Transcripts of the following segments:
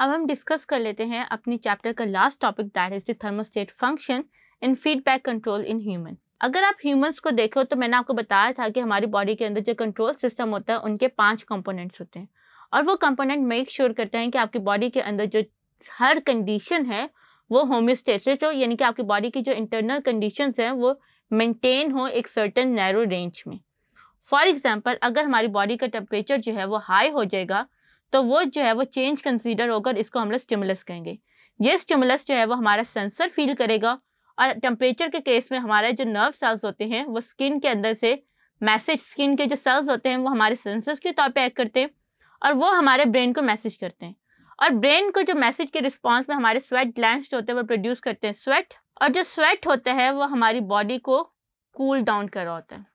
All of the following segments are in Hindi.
अब हम डिस्कस कर लेते हैं अपनी चैप्टर का last topic that is the thermostat function in feedback control in human अगर आप ह्यूमंस को देखो तो मैंने आपको बताया था कि हमारी बॉडी के अंदर जो कंट्रोल सिस्टम होता है उनके पांच कंपोनेंट्स होते हैं और वो कंपोनेंट मेक श्योर करते हैं कि आपकी बॉडी के अंदर जो हर कंडीशन है वो होम्योस्टेसिस हो यानी कि आपकी बॉडी की जो इंटरनल कंडीशन हैं वो मेनटेन हो एक सर्टन नैरो रेंज में फॉर एग्जाम्पल अगर हमारी बॉडी का टेम्परेचर जो है वो हाई हो जाएगा तो वो जो है वो चेंज कंसीडर होकर इसको हम लोग स्टिमुलस कहेंगे ये स्टिमुलस जो है वो हमारा सेंसर फील करेगा और टेम्परेचर के केस में हमारे जो नर्व सेल्स होते हैं वो स्किन के अंदर से मैसेज स्किन के जो सेल्स होते हैं वो हमारे सेंसर्स के तौर पे एक्ट करते हैं और वो हमारे ब्रेन को मैसेज करते हैं और ब्रेन को जो मैसेज के रिस्पॉन्स में हमारे स्वेट ग्लैंड जो होते हैं वो प्रोड्यूस करते हैं स्वेट और जो स्वेट होता है वो हमारी बॉडी को कूल डाउन कर रहा होता है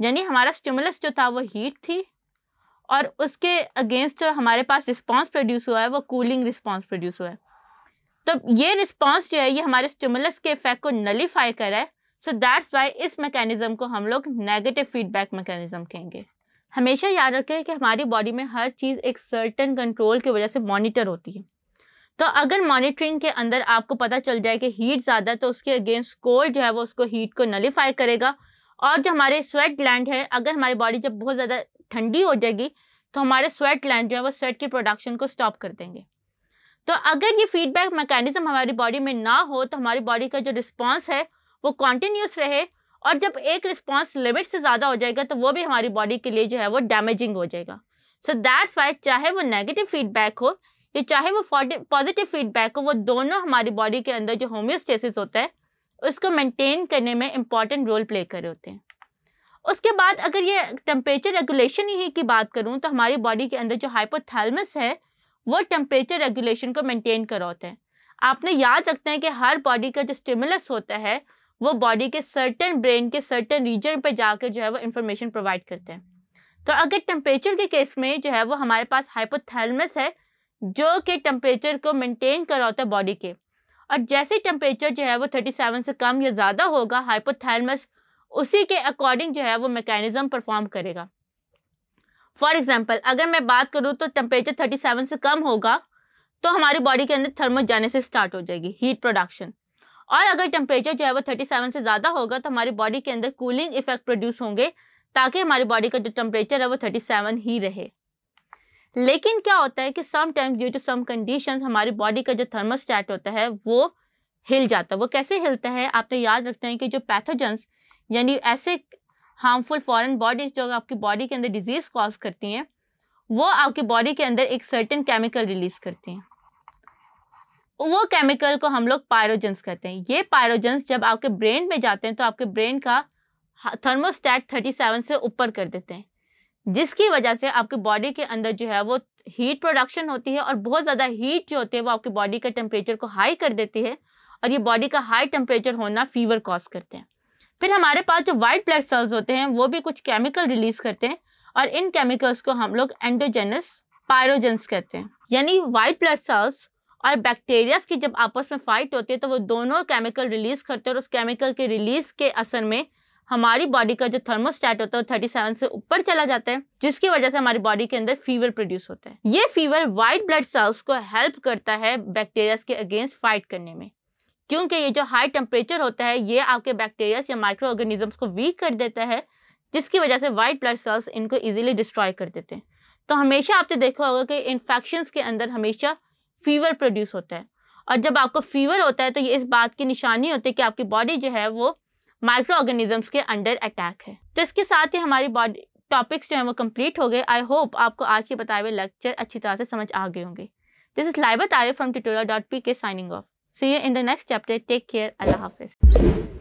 यानी हमारा स्टिमुलस जो था वो हीट थी और उसके अगेंस्ट जो हमारे पास रिस्पांस प्रोड्यूस हुआ है वो कूलिंग रिस्पॉन्स प्रोड्यूस हुआ है तो ये रिस्पॉन्स जो है ये हमारे स्टिमुलस के इफेक्ट को नलीफाई रहा है सो दैट्स वाई इस मैकेनिज्म को हम लोग नेगेटिव फीडबैक मैकेनिज्म कहेंगे हमेशा याद रखें कि हमारी बॉडी में हर चीज़ एक सर्टन कंट्रोल की वजह से मॉनिटर होती है तो अगर मॉनिटरिंग के अंदर आपको पता चल जाए कि हीट ज़्यादा तो उसके अगेंस्ट कोल्ड जो है वो उसको हीट को नलीफाई करेगा और जो हमारे स्वेट ग्लैंड है अगर हमारी बॉडी जब बहुत ज़्यादा ठंडी हो जाएगी तो हमारे स्वेट लैंड जो है वो स्वेट की प्रोडक्शन को स्टॉप कर देंगे तो अगर ये फीडबैक मैकेनिज्म हमारी बॉडी में ना हो तो हमारी बॉडी का जो रिस्पॉन्स है वो कॉन्टिन्यूस रहे और जब एक रिस्पॉन्स लिमिट से ज़्यादा हो जाएगा तो वो भी हमारी बॉडी के लिए जो है वो डैमेजिंग हो जाएगा सो दैट्स वाई चाहे वो नेगेटिव फीडबैक हो या चाहे वो पॉजिटिव फीडबैक हो वो दोनों हमारी बॉडी के अंदर जो होम्योस्टेसिस होता है उसको मेनटेन करने में इंपॉर्टेंट रोल प्ले कर रहे होते हैं उसके बाद अगर ये टेम्परेचर रेगुलेशन ही की बात करूँ तो हमारी बॉडी के अंदर जो हाइपोथैलमस है वो टेम्परेचर रेगुलेशन को मेंटेन करवाते हैं आपने याद रखते हैं कि हर बॉडी का जो स्टिमुलस होता है वो बॉडी के सर्टन ब्रेन के सर्टन रीजन पर जाकर जो है वो इन्फॉर्मेशन प्रोवाइड करते हैं तो अगर टेम्परेचर के केस में जो है वो हमारे पास हाइपोथैलमस है जो कि टेम्परेचर को मेंटेन करवाता होता है बॉडी के और जैसे टेम्परेचर जो है वो थर्टी सेवन से कम या ज़्यादा होगा हाइपोथैलमस उसी के अकॉर्डिंग जो है वो मैकेनिज्म परफॉर्म करेगा फॉर एग्जाम्पल अगर मैं बात करूँ तो टेम्परेचर थर्टी सेवन से कम होगा तो हमारी बॉडी के अंदर थर्मोजेनेसिस स्टार्ट हो जाएगी हीट प्रोडक्शन और अगर टेम्परेचर जो है वो थर्टी सेवन से ज़्यादा होगा तो हमारी बॉडी के अंदर कूलिंग इफेक्ट प्रोड्यूस होंगे ताकि हमारी बॉडी का जो टेम्परेचर है वो थर्टी सेवन ही रहे लेकिन क्या होता है कि some time due to some condition हमारी बॉडी का जो थर्मोस्टैट होता है वो हिल जाता है वो कैसे हिलता है आपने याद रखना है कि जो पैथोजेंस यानी ऐसे हार्मफुल फॉरेन बॉडीज जो आपकी बॉडी के अंदर डिजीज कॉज करती हैं वो आपकी बॉडी के अंदर एक सर्टेन केमिकल रिलीज करती हैं वो केमिकल को हम लोग पायरोजेंस कहते हैं ये पायरोजेंस जब आपके ब्रेन में जाते हैं तो आपके ब्रेन का थर्मोस्टैट थर्टी सेवन से ऊपर कर देते हैं जिसकी वजह से आपकी बॉडी के अंदर जो है वो हीट प्रोडक्शन होती है और बहुत ज़्यादा हीट जो होती है वो आपकी बॉडी के टेम्परेचर को हाई कर देती है और ये बॉडी का हाई टेम्परेचर होना फीवर कॉज करते हैं फिर हमारे पास जो वाइट ब्लड सेल्स होते हैं वो भी कुछ केमिकल रिलीज करते हैं और इन केमिकल्स को हम लोग एंडोजेनस पायरोजेंस कहते हैं यानी वाइट ब्लड सेल्स और बैक्टीरियाज की जब आपस में फाइट होती है तो वो दोनों केमिकल रिलीज करते हैं और उस केमिकल के रिलीज के असर में हमारी बॉडी का जो थर्मोस्टैट होता है वो सेवन से ऊपर चला जाता है जिसकी वजह से हमारी बॉडी के अंदर फीवर प्रोड्यूस होता है ये फीवर वाइट ब्लड सेल्स को हेल्प करता है बैक्टीरियाज के अगेंस्ट फाइट करने में क्योंकि ये जो हाई टेम्परेचर होता है ये आपके बैक्टीरियाज या माइक्रो ऑर्गेनिजम्स को वीक कर देता है जिसकी वजह से वाइट ब्लड सेल्स इनको इजीली डिस्ट्रॉय कर देते हैं तो हमेशा आपने देखा होगा कि इन्फेक्शन के अंदर हमेशा फीवर प्रोड्यूस होता है और जब आपको फीवर होता है तो ये इस बात की निशानी होती है कि आपकी बॉडी जो है वो माइक्रो ऑर्गेनिजम्स के अंडर अटैक है तो इसके साथ ही हमारी बॉडी टॉपिक्स जो है वो कंप्लीट हो गए आई होप आपको आज के बताए हुए लेक्चर अच्छी तरह से समझ आ गए होंगे दिस इज लाइबत तारे from tutorial dot P K signing off See you in the next chapter. Take care. Allah Hafiz.